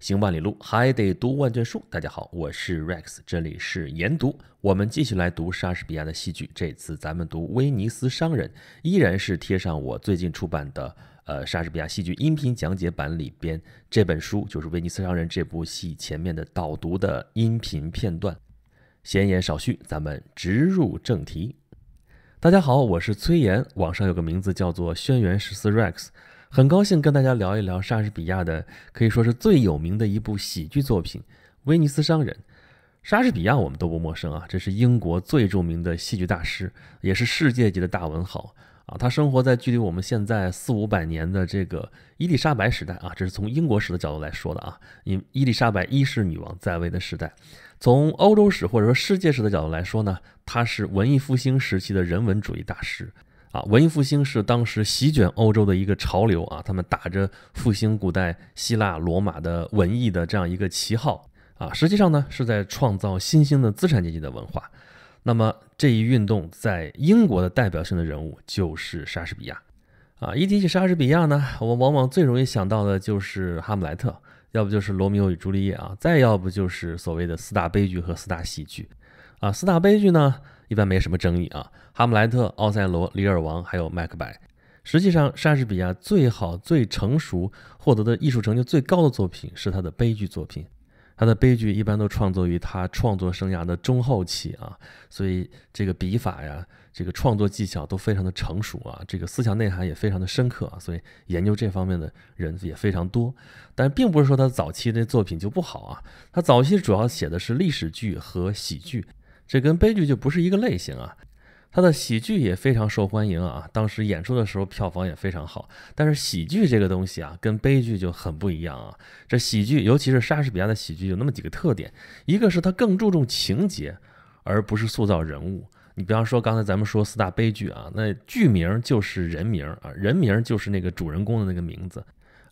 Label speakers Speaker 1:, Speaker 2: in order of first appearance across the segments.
Speaker 1: 行万里路，还得读万卷书。大家好，我是 Rex，这里是研读。我们继续来读莎士比亚的戏剧，这次咱们读《威尼斯商人》，依然是贴上我最近出版的呃莎士比亚戏剧音频讲解版里边这本书，就是《威尼斯商人》这部戏前面的导读的音频片段。闲言少叙，咱们直入正题。大家好，我是崔岩。网上有个名字叫做轩辕十四 Rex。很高兴跟大家聊一聊莎士比亚的，可以说是最有名的一部喜剧作品《威尼斯商人》。莎士比亚我们都不陌生啊，这是英国最著名的戏剧大师，也是世界级的大文豪啊。他生活在距离我们现在四五百年的这个伊丽莎白时代啊，这是从英国史的角度来说的啊。伊伊丽莎白一世女王在位的时代，从欧洲史或者说世界史的角度来说呢，他是文艺复兴时期的人文主义大师。啊，文艺复兴是当时席卷欧洲的一个潮流啊，他们打着复兴古代希腊罗马的文艺的这样一个旗号啊，实际上呢是在创造新兴的资产阶级的文化。那么这一运动在英国的代表性的人物就是莎士比亚啊。一提起莎士比亚呢，我往往最容易想到的就是《哈姆莱特》，要不就是《罗密欧与朱丽叶》啊，再要不就是所谓的四大悲剧和四大喜剧啊。四大悲剧呢？一般没什么争议啊，《哈姆莱特》、《奥赛罗》、《李尔王》还有《麦克白》。实际上，莎士比亚最好、最成熟、获得的艺术成就最高的作品是他的悲剧作品。他的悲剧一般都创作于他创作生涯的中后期啊，所以这个笔法呀，这个创作技巧都非常的成熟啊，这个思想内涵也非常的深刻啊，所以研究这方面的人也非常多。但并不是说他早期的作品就不好啊，他早期主要写的是历史剧和喜剧。这跟悲剧就不是一个类型啊，他的喜剧也非常受欢迎啊，当时演出的时候票房也非常好。但是喜剧这个东西啊，跟悲剧就很不一样啊。这喜剧，尤其是莎士比亚的喜剧，有那么几个特点，一个是它更注重情节，而不是塑造人物。你比方说，刚才咱们说四大悲剧啊，那剧名就是人名啊，人名就是那个主人公的那个名字。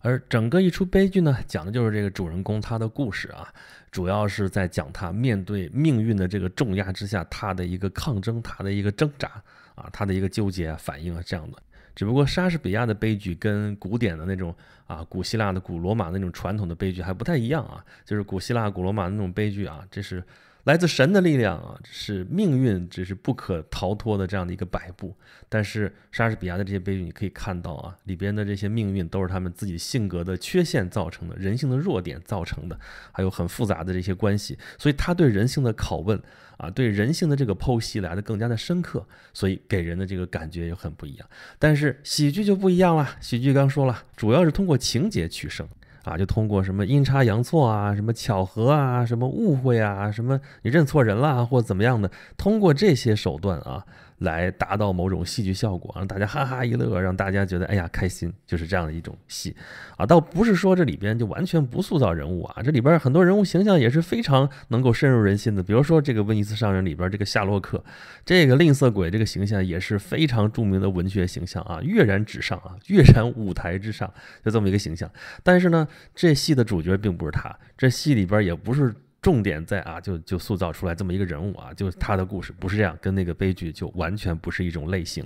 Speaker 1: 而整个一出悲剧呢，讲的就是这个主人公他的故事啊，主要是在讲他面对命运的这个重压之下，他的一个抗争，他的一个挣扎啊，他的一个纠结反应啊这样的。只不过莎士比亚的悲剧跟古典的那种啊，古希腊的、古罗马的那种传统的悲剧还不太一样啊，就是古希腊、古罗马的那种悲剧啊，这是。来自神的力量啊，是命运，只是不可逃脱的这样的一个摆布。但是莎士比亚的这些悲剧，你可以看到啊，里边的这些命运都是他们自己性格的缺陷造成的，人性的弱点造成的，还有很复杂的这些关系。所以他对人性的拷问啊，对人性的这个剖析来的更加的深刻，所以给人的这个感觉又很不一样。但是喜剧就不一样了，喜剧刚说了，主要是通过情节取胜。啊，就通过什么阴差阳错啊，什么巧合啊，什么误会啊，什么你认错人了，或怎么样的，通过这些手段啊。来达到某种戏剧效果，让大家哈哈一乐，让大家觉得哎呀开心，就是这样的一种戏啊，倒不是说这里边就完全不塑造人物啊，这里边很多人物形象也是非常能够深入人心的。比如说这个《威尼斯商人》里边这个夏洛克，这个吝啬鬼这个形象也是非常著名的文学形象啊，跃然纸上啊，跃然舞台之上，就这么一个形象。但是呢，这戏的主角并不是他，这戏里边也不是。重点在啊，就就塑造出来这么一个人物啊，就是他的故事不是这样，跟那个悲剧就完全不是一种类型。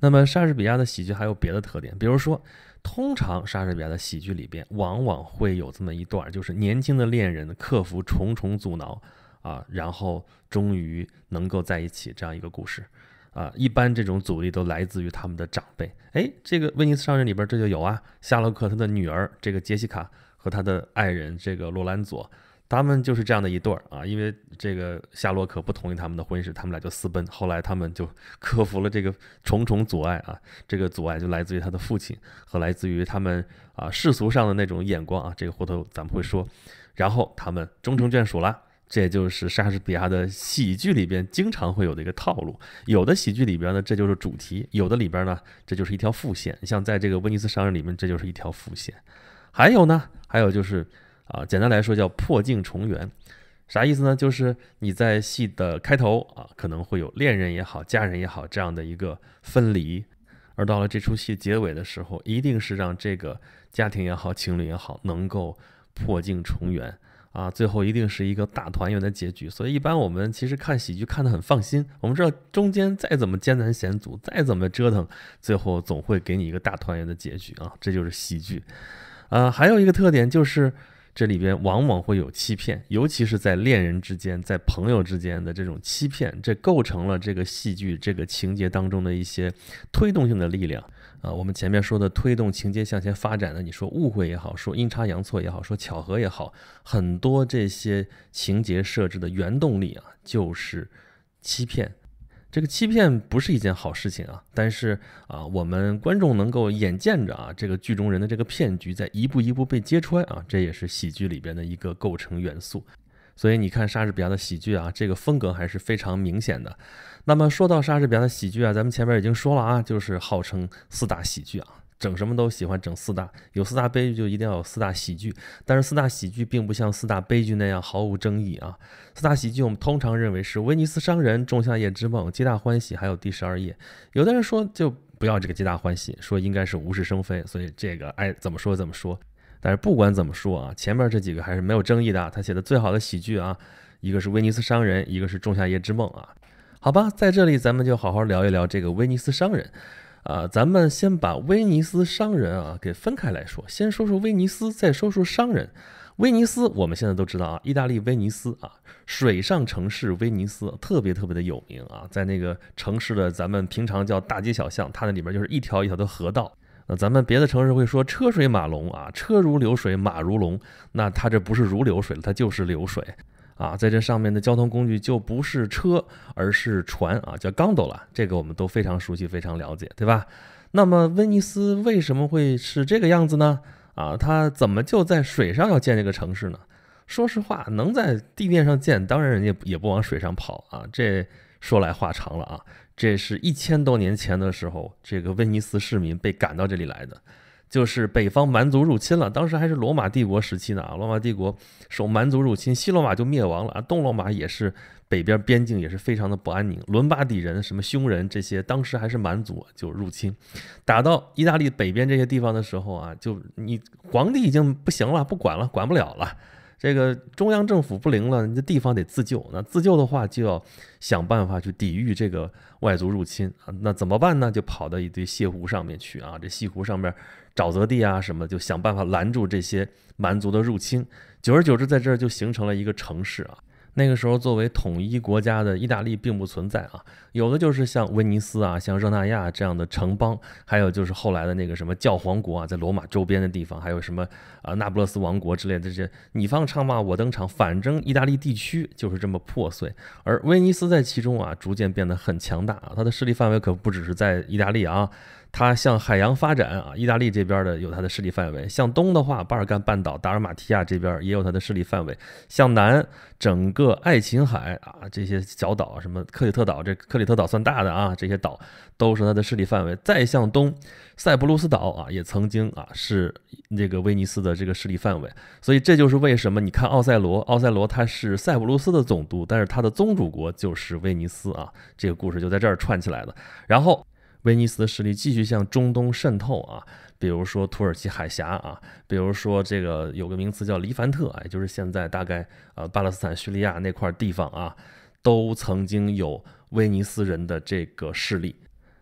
Speaker 1: 那么莎士比亚的喜剧还有别的特点，比如说，通常莎士比亚的喜剧里边往往会有这么一段，就是年轻的恋人克服重重阻挠啊，然后终于能够在一起这样一个故事啊。一般这种阻力都来自于他们的长辈。哎，这个《威尼斯商人》里边这就有啊，夏洛克他的女儿这个杰西卡和他的爱人这个罗兰佐。他们就是这样的一对儿啊，因为这个夏洛克不同意他们的婚事，他们俩就私奔。后来他们就克服了这个重重阻碍啊，这个阻碍就来自于他的父亲和来自于他们啊世俗上的那种眼光啊。这个回头咱们会说。然后他们终成眷属了，这就是莎士比亚的喜剧里边经常会有的一个套路。有的喜剧里边呢，这就是主题；有的里边呢，这就是一条副线。像在这个《威尼斯商人》里面，这就是一条副线。还有呢，还有就是。啊，简单来说叫破镜重圆，啥意思呢？就是你在戏的开头啊，可能会有恋人也好，家人也好这样的一个分离，而到了这出戏结尾的时候，一定是让这个家庭也好，情侣也好能够破镜重圆啊，最后一定是一个大团圆的结局。所以一般我们其实看喜剧看得很放心，我们知道中间再怎么艰难险阻，再怎么折腾，最后总会给你一个大团圆的结局啊，这就是喜剧。啊，还有一个特点就是。这里边往往会有欺骗，尤其是在恋人之间、在朋友之间的这种欺骗，这构成了这个戏剧、这个情节当中的一些推动性的力量啊。我们前面说的推动情节向前发展的，你说误会也好，说阴差阳错也好，说巧合也好，很多这些情节设置的原动力啊，就是欺骗。这个欺骗不是一件好事情啊，但是啊，我们观众能够眼见着啊，这个剧中人的这个骗局在一步一步被揭穿啊，这也是喜剧里边的一个构成元素。所以你看莎士比亚的喜剧啊，这个风格还是非常明显的。那么说到莎士比亚的喜剧啊，咱们前面已经说了啊，就是号称四大喜剧啊。整什么都喜欢整四大，有四大悲剧就一定要有四大喜剧，但是四大喜剧并不像四大悲剧那样毫无争议啊。四大喜剧我们通常认为是《威尼斯商人》《仲夏夜之梦》《皆大欢喜》，还有《第十二夜》。有的人说就不要这个《皆大欢喜》，说应该是《无事生非》，所以这个哎怎么说怎么说。但是不管怎么说啊，前面这几个还是没有争议的，他写的最好的喜剧啊，一个是《威尼斯商人》，一个是《仲夏夜之梦》啊，好吧，在这里咱们就好好聊一聊这个《威尼斯商人》。啊，咱们先把威尼斯商人啊给分开来说，先说说威尼斯，再说说商人。威尼斯我们现在都知道啊，意大利威尼斯啊，水上城市威尼斯特别特别的有名啊，在那个城市的咱们平常叫大街小巷，它那里边就是一条一条的河道。那咱们别的城市会说车水马龙啊，车如流水，马如龙，那它这不是如流水了，它就是流水。啊，在这上面的交通工具就不是车，而是船啊，叫刚斗了，这个我们都非常熟悉、非常了解，对吧？那么威尼斯为什么会是这个样子呢？啊，它怎么就在水上要建这个城市呢？说实话，能在地面上建，当然人家也不往水上跑啊。这说来话长了啊，这是一千多年前的时候，这个威尼斯市民被赶到这里来的。就是北方蛮族入侵了，当时还是罗马帝国时期呢啊。罗马帝国受蛮族入侵，西罗马就灭亡了啊。东罗马也是北边边境也是非常的不安宁，伦巴底人、什么匈人这些，当时还是蛮族就入侵，打到意大利北边这些地方的时候啊，就你皇帝已经不行了，不管了，管不了了。这个中央政府不灵了，你这地方得自救。那自救的话，就要想办法去抵御这个外族入侵啊。那怎么办呢？就跑到一堆泻湖上面去啊。这泻湖上面沼泽地啊，什么就想办法拦住这些蛮族的入侵。久而久之，在这儿就形成了一个城市啊。那个时候，作为统一国家的意大利并不存在啊，有的就是像威尼斯啊、像热那亚这样的城邦，还有就是后来的那个什么教皇国啊，在罗马周边的地方，还有什么啊那不勒斯王国之类的这些。你放唱吧，我登场，反正意大利地区就是这么破碎。而威尼斯在其中啊，逐渐变得很强大，啊，它的势力范围可不只是在意大利啊。它向海洋发展啊，意大利这边的有它的势力范围；向东的话，巴尔干半岛、达尔马提亚这边也有它的势力范围；向南，整个爱琴海啊，这些小岛，什么克里特岛，这克里特岛算大的啊，这些岛都是它的势力范围。再向东，塞浦路斯岛啊，也曾经啊是那个威尼斯的这个势力范围。所以这就是为什么你看奥赛罗，奥赛罗他是塞浦路斯的总督，但是他的宗主国就是威尼斯啊，这个故事就在这儿串起来了。然后。威尼斯的势力继续向中东渗透啊，比如说土耳其海峡啊，比如说这个有个名词叫黎凡特，哎，就是现在大概呃巴勒斯坦、叙利亚那块地方啊，都曾经有威尼斯人的这个势力。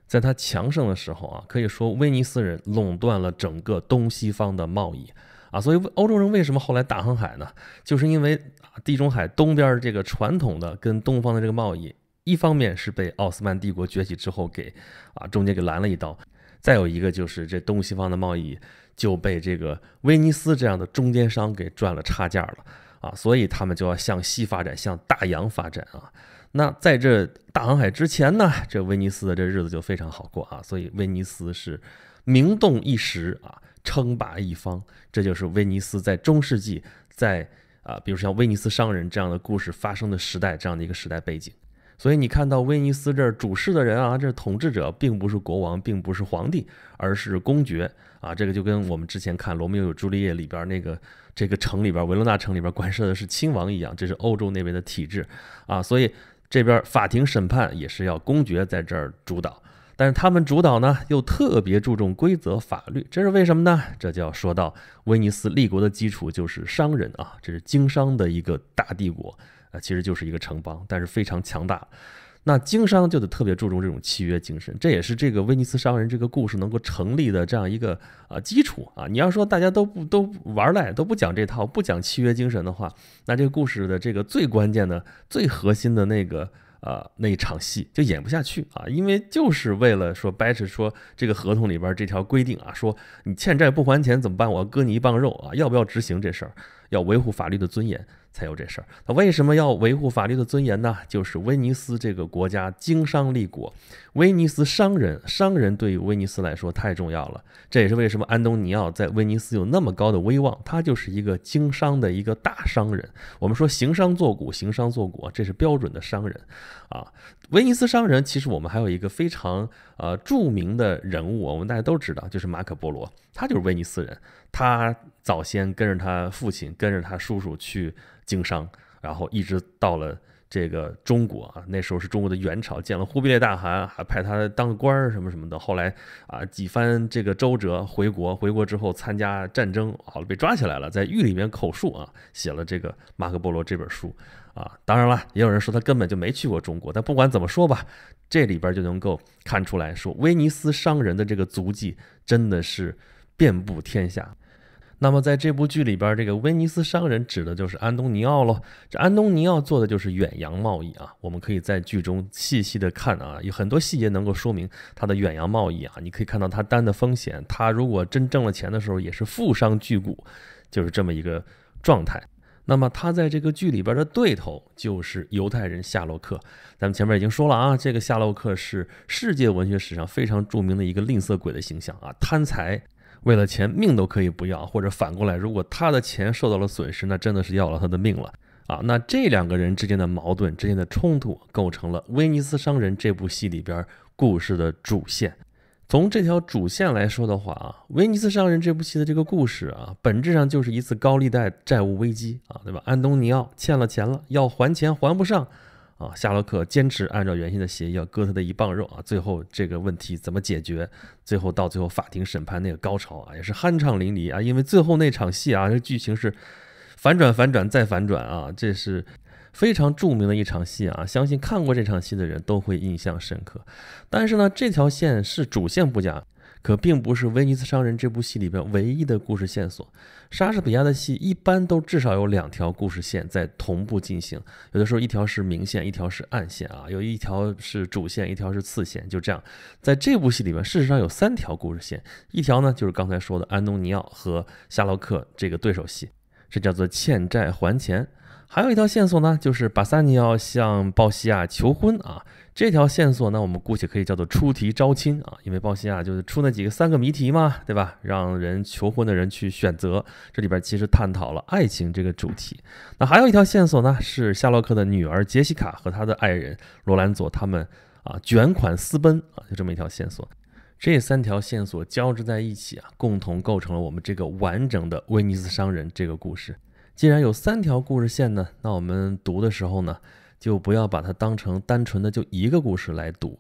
Speaker 1: 在他强盛的时候啊，可以说威尼斯人垄断了整个东西方的贸易啊，所以欧洲人为什么后来大航海呢？就是因为啊地中海东边这个传统的跟东方的这个贸易。一方面是被奥斯曼帝国崛起之后给，啊中间给拦了一刀，再有一个就是这东西方的贸易就被这个威尼斯这样的中间商给赚了差价了啊，所以他们就要向西发展，向大洋发展啊。那在这大航海之前呢，这威尼斯的这日子就非常好过啊，所以威尼斯是名动一时啊，称霸一方。这就是威尼斯在中世纪在啊，比如像威尼斯商人这样的故事发生的时代这样的一个时代背景。所以你看到威尼斯这儿主事的人啊，这统治者并不是国王，并不是皇帝，而是公爵啊。这个就跟我们之前看《罗密欧与朱丽叶》里边那个这个城里边维罗纳城里边管事的是亲王一样，这是欧洲那边的体制啊。所以这边法庭审判也是要公爵在这儿主导。但是他们主导呢，又特别注重规则法律，这是为什么呢？这就要说到威尼斯立国的基础就是商人啊，这是经商的一个大帝国啊，其实就是一个城邦，但是非常强大。那经商就得特别注重这种契约精神，这也是这个威尼斯商人这个故事能够成立的这样一个啊基础啊。你要说大家都不都玩赖，都不讲这套，不讲契约精神的话，那这个故事的这个最关键的、最核心的那个。啊，那一场戏就演不下去啊，因为就是为了说，掰扯说这个合同里边这条规定啊，说你欠债不还钱怎么办？我要割你一磅肉啊，要不要执行这事儿？要维护法律的尊严。才有这事儿。他为什么要维护法律的尊严呢？就是威尼斯这个国家经商立国，威尼斯商人，商人对于威尼斯来说太重要了。这也是为什么安东尼奥在威尼斯有那么高的威望，他就是一个经商的一个大商人。我们说行商做股，行商做股，这是标准的商人啊。威尼斯商人，其实我们还有一个非常呃著名的人物，我们大家都知道，就是马可波罗，他就是威尼斯人，他。早先跟着他父亲，跟着他叔叔去经商，然后一直到了这个中国啊。那时候是中国的元朝，见了忽必烈大汗，还派他当官儿什么什么的。后来啊，几番这个周折回国，回国之后参加战争好了，被抓起来了，在狱里面口述啊，写了这个《马可·波罗》这本书啊。当然了，也有人说他根本就没去过中国，但不管怎么说吧，这里边就能够看出来说，威尼斯商人的这个足迹真的是遍布天下。那么，在这部剧里边，这个威尼斯商人指的就是安东尼奥喽。这安东尼奥做的就是远洋贸易啊。我们可以在剧中细细的看啊，有很多细节能够说明他的远洋贸易啊。你可以看到他担的风险，他如果真挣了钱的时候，也是富商巨贾，就是这么一个状态。那么，他在这个剧里边的对头就是犹太人夏洛克。咱们前面已经说了啊，这个夏洛克是世界文学史上非常著名的一个吝啬鬼的形象啊，贪财。为了钱，命都可以不要，或者反过来，如果他的钱受到了损失，那真的是要了他的命了啊！那这两个人之间的矛盾、之间的冲突，构成了《威尼斯商人》这部戏里边故事的主线。从这条主线来说的话啊，《威尼斯商人》这部戏的这个故事啊，本质上就是一次高利贷债务危机啊，对吧？安东尼奥欠了钱了，要还钱还不上。啊，夏洛克坚持按照原先的协议要割他的一磅肉啊，最后这个问题怎么解决？最后到最后法庭审判那个高潮啊，也是酣畅淋漓啊，因为最后那场戏啊，这剧情是反转、反转再反转啊，这是非常著名的一场戏啊，相信看过这场戏的人都会印象深刻。但是呢，这条线是主线不讲。可并不是《威尼斯商人》这部戏里边唯一的故事线索。莎士比亚的戏一般都至少有两条故事线在同步进行，有的时候一条是明线，一条是暗线啊，有一条是主线，一条是次线，就这样。在这部戏里边，事实上有三条故事线，一条呢就是刚才说的安东尼奥和夏洛克这个对手戏，这叫做欠债还钱。还有一条线索呢，就是巴萨尼奥向鲍西亚求婚啊。这条线索呢，我们姑且可以叫做出题招亲啊，因为鲍西亚就是出那几个三个谜题嘛，对吧？让人求婚的人去选择。这里边其实探讨了爱情这个主题。那还有一条线索呢，是夏洛克的女儿杰西卡和他的爱人罗兰佐他们啊卷款私奔啊，就这么一条线索。这三条线索交织在一起啊，共同构成了我们这个完整的威尼斯商人这个故事。既然有三条故事线呢，那我们读的时候呢，就不要把它当成单纯的就一个故事来读。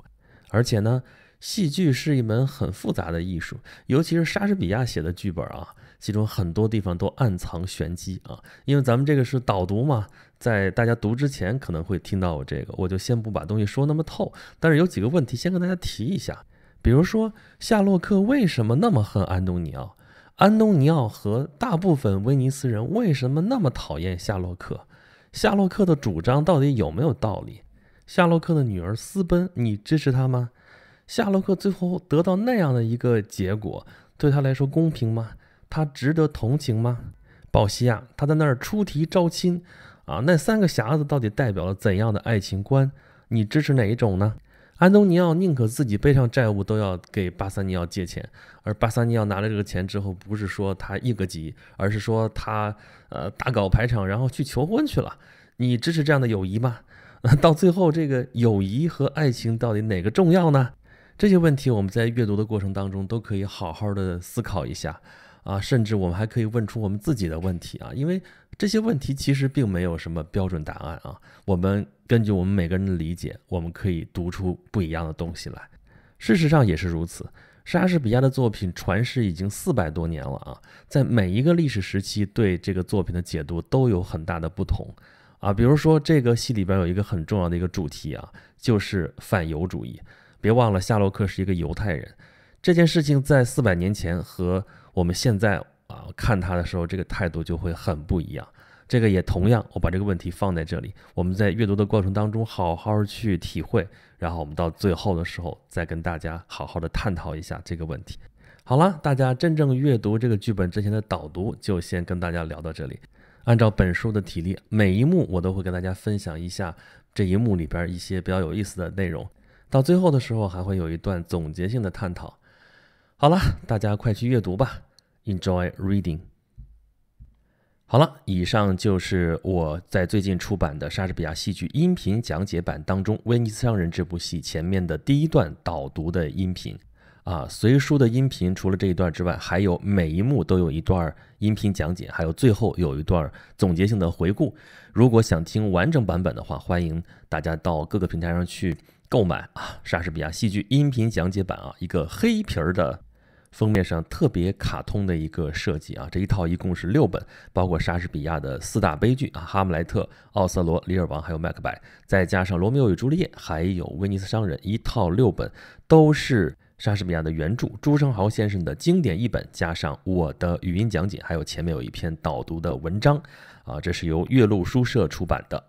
Speaker 1: 而且呢，戏剧是一门很复杂的艺术，尤其是莎士比亚写的剧本啊，其中很多地方都暗藏玄机啊。因为咱们这个是导读嘛，在大家读之前可能会听到我这个，我就先不把东西说那么透。但是有几个问题先跟大家提一下，比如说夏洛克为什么那么恨安东尼奥？安东尼奥和大部分威尼斯人为什么那么讨厌夏洛克？夏洛克的主张到底有没有道理？夏洛克的女儿私奔，你支持他吗？夏洛克最后得到那样的一个结果，对他来说公平吗？他值得同情吗？鲍西亚，他在那儿出题招亲，啊，那三个匣子到底代表了怎样的爱情观？你支持哪一种呢？安东尼奥宁可自己背上债务，都要给巴萨尼奥借钱。而巴萨尼奥拿了这个钱之后，不是说他一个急，而是说他呃大搞排场，然后去求婚去了。你支持这样的友谊吗？到最后这个友谊和爱情到底哪个重要呢？这些问题我们在阅读的过程当中都可以好好的思考一下啊，甚至我们还可以问出我们自己的问题啊，因为。这些问题其实并没有什么标准答案啊。我们根据我们每个人的理解，我们可以读出不一样的东西来。事实上也是如此。莎士比亚的作品传世已经四百多年了啊，在每一个历史时期，对这个作品的解读都有很大的不同啊。比如说，这个戏里边有一个很重要的一个主题啊，就是反犹主义。别忘了，夏洛克是一个犹太人，这件事情在四百年前和我们现在。看他的时候，这个态度就会很不一样。这个也同样，我把这个问题放在这里。我们在阅读的过程当中，好好去体会，然后我们到最后的时候，再跟大家好好的探讨一下这个问题。好了，大家真正阅读这个剧本之前的导读，就先跟大家聊到这里。按照本书的体力，每一幕我都会跟大家分享一下这一幕里边一些比较有意思的内容。到最后的时候，还会有一段总结性的探讨。好了，大家快去阅读吧。Enjoy reading。好了，以上就是我在最近出版的莎士比亚戏剧音频讲解版当中《威尼斯商人》这部戏前面的第一段导读的音频啊。随书的音频除了这一段之外，还有每一幕都有一段音频讲解，还有最后有一段总结性的回顾。如果想听完整版本的话，欢迎大家到各个平台上去购买啊《莎士比亚戏剧音频讲解版》啊，一个黑皮儿的。封面上特别卡通的一个设计啊，这一套一共是六本，包括莎士比亚的四大悲剧啊，《哈姆莱特》、《奥瑟罗》、《李尔王》还有《麦克白》，再加上《罗密欧与朱丽叶》还有《威尼斯商人》，一套六本都是莎士比亚的原著，朱生豪先生的经典译本，加上我的语音讲解，还有前面有一篇导读的文章啊，这是由岳麓书社出版的。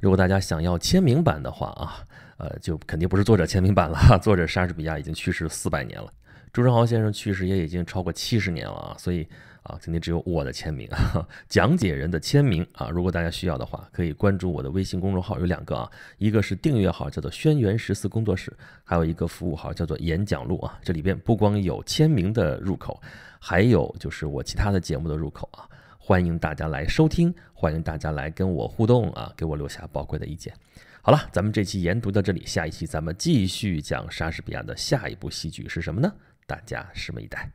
Speaker 1: 如果大家想要签名版的话啊，呃，就肯定不是作者签名版了，作者莎士比亚已经去世四百年了。朱生豪先生去世也已经超过七十年了啊，所以啊，今天只有我的签名，讲解人的签名啊。如果大家需要的话，可以关注我的微信公众号，有两个啊，一个是订阅号，叫做“轩辕十四工作室”，还有一个服务号，叫做“演讲录”啊。这里边不光有签名的入口，还有就是我其他的节目的入口啊。欢迎大家来收听，欢迎大家来跟我互动啊，给我留下宝贵的意见。好了，咱们这期研读到这里，下一期咱们继续讲莎士比亚的下一部戏剧是什么呢？大家拭目以待。